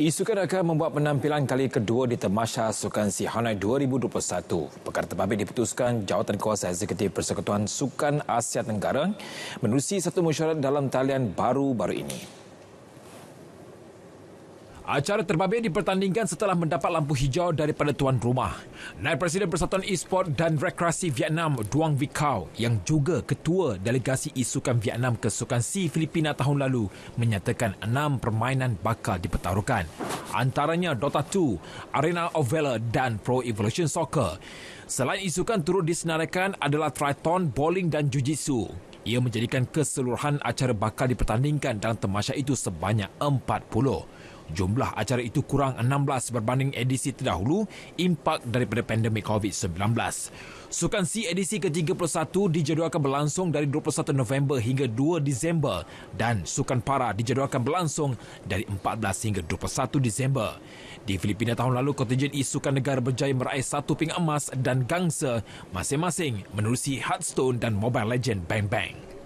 Isukan akan membuat penampilan kali kedua di Temasha Sukan Sihanai 2021. Perkara terbabit diputuskan jawatan kuasa eksekutif Persekutuan Sukan Asia Tenggara menerusi satu mesyuarat dalam talian baru-baru ini. Acara terbabit dipertandingkan setelah mendapat lampu hijau daripada tuan rumah. Naib Presiden Persatuan E-Sport dan Rekreasi Vietnam Duong Vikau yang juga ketua delegasi isukan Vietnam ke Sukan C Filipina tahun lalu menyatakan enam permainan bakal dipertaruhkan. Antaranya Dota 2, Arena of Valor dan Pro Evolution Soccer. Selain isukan turut disenaraikan adalah Triton, Bowling dan Jujitsu. Ia menjadikan keseluruhan acara bakal dipertandingkan dalam temasya itu sebanyak 40. Jumlah acara itu kurang 16 berbanding edisi terdahulu impak daripada pandemik COVID-19. Sukan C edisi ke-31 dijadualkan berlangsung dari 21 November hingga 2 Disember dan Sukan Para dijadualkan berlangsung dari 14 hingga 21 Disember. Di Filipina tahun lalu, isu isukan e negara berjaya meraih satu ping emas dan gangsa masing-masing menerusi Hearthstone dan Mobile Legend Bang Bang.